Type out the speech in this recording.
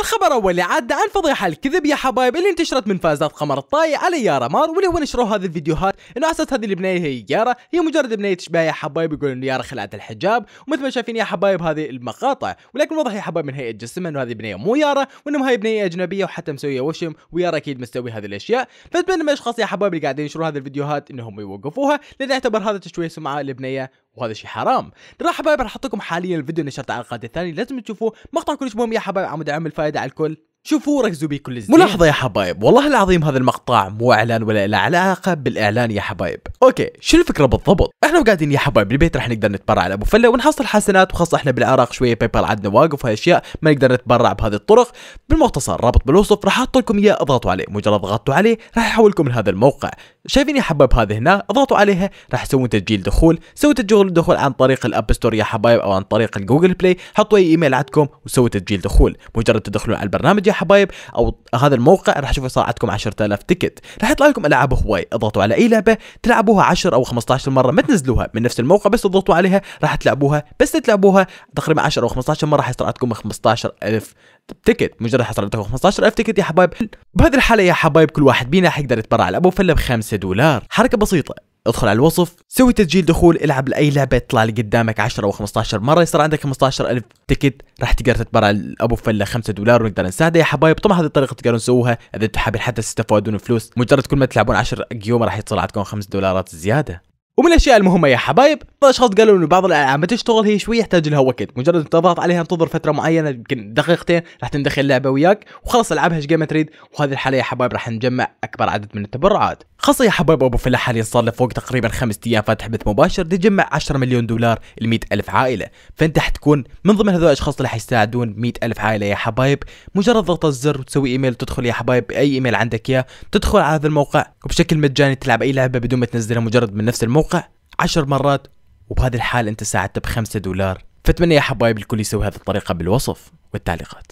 الخبر اول اللي عاد عن فضيحه الكذب يا حبايب اللي انتشرت من فازات قمر الطاي على يارا مار واللي هو نشروا هذه الفيديوهات انه اساس هذه البنيه هي يارا هي مجرد بنيه تشبه يا حبايب يقولون انه يارا خلعت الحجاب ومثل ما شايفين يا حبايب هذه المقاطع ولكن واضح يا حبايب من هيئه جسمها انه هذه بنيه مو يارا وانه هاي بنيه اجنبيه وحتى مسويه وشم ويارا اكيد مستوي هذه الاشياء فاتمنى من الاشخاص يا حبايب اللي قاعدين ينشروا هذه الفيديوهات انهم يوقفوها لان يعتبر هذا تشويه سمعه لبنيه وهذا شيء حرام راح حبايب راح احط لكم حاليا الفيديو نشرته على القناه الثانيه لازم تشوفوه مقطع كلش مهم يا حبايب عمود ادعم الفائده على الكل شوفوا ركزوا بيه كل زين ملاحظه يا حبايب والله العظيم هذا المقطع مو اعلان ولا له علاقه بالاعلان يا حبايب اوكي شو الفكره بالضبط احنا قاعدين يا حبايب بالبيت راح نقدر نتبرع على ابو فله ونحصل حسنات وخاصه احنا بالعراق شويه باي بال عندنا واقف وهالاشياء ما نقدر نتبرع بهذه الطرق بالمختصر رابط بالوصف راح احط لكم اياه اضغطوا عليه مجرد ضغطتوا عليه راح يحولكم لهذا الموقع شايفين يا حبايب هذه هنا اضغطوا عليها راح تسوون تسجيل دخول سووا تسجيل الدخول عن طريق الاب ستور يا حبايب او عن طريق الجوجل بلاي حطوا اي ايميل عندكم وسووا تسجيل دخول مجرد تدخلون على البرنامج يا حبايب او هذا الموقع راح تشوفوا صار عندكم 10000 تيكت راح يطلع لكم العاب هواي اضغطوا على اي لعبه تلعبوها 10 او 15 مره ما تنزلوها من نفس الموقع بس تضغطوا عليها راح تلعبوها بس تلعبوها تقريبا 10 او 15 مره راح يصير عندكم 15000 تيكت مجرد حصلت عندكم 15000 تيكت يا حبايب بهذه الحاله يا حبايب كل واحد بينا حيقدر يتبرع لابو فله ب 5 دولار حركة بسيطة ادخل على الوصف سوي تسجيل دخول العب لاي لعبه يطلع لي قدامك 10 او 15 مره يصير عندك 15000 تيكت راح تقدر تتبرع لابو فله 5 دولار ونقدر نساعده يا حبايب طبعا هذه الطريقه تقدرون تسووها اذا انتم حابين حتى تستفادون فلوس مجرد كل ما تلعبون 10 جيوم راح يطلع عندكم 5 دولارات زياده ومن الاشياء المهمه يا حبايب بعض الاشخاص قالوا انه بعض الالعاب تشتغل هي شوي يحتاج لها وقت مجرد تضغط عليها تنتظر فتره معينه يمكن دقيقتين راح تندخل اللعبه وياك وخلص العبها ايش جيم تريد وهذه الحاله يا حبايب راح نجمع اكبر عدد من التبرعات خاصه يا حبايب ابو فلاح حاليا صار له فوق تقريبا خمس ايام فاتح بث مباشر تجمع 10 مليون دولار ل 100 الف عائله فانت حتكون من ضمن هذول الاشخاص اللي حيساعدون 100 الف عائله يا حبايب مجرد ضغط الزر وتسوي ايميل وتدخل يا حبايب باي ايميل عندك اياه تدخل على هذا الموقع وبشكل مجاني تلعب اي لعبه بدون ما تنزلها مجرد من نفس الموقع الموقع عشر مرات وبهذه الحال انت ساعدته بخمسة دولار فاتمنى يا حبايب الكل يسوي هذه الطريقة بالوصف والتعليقات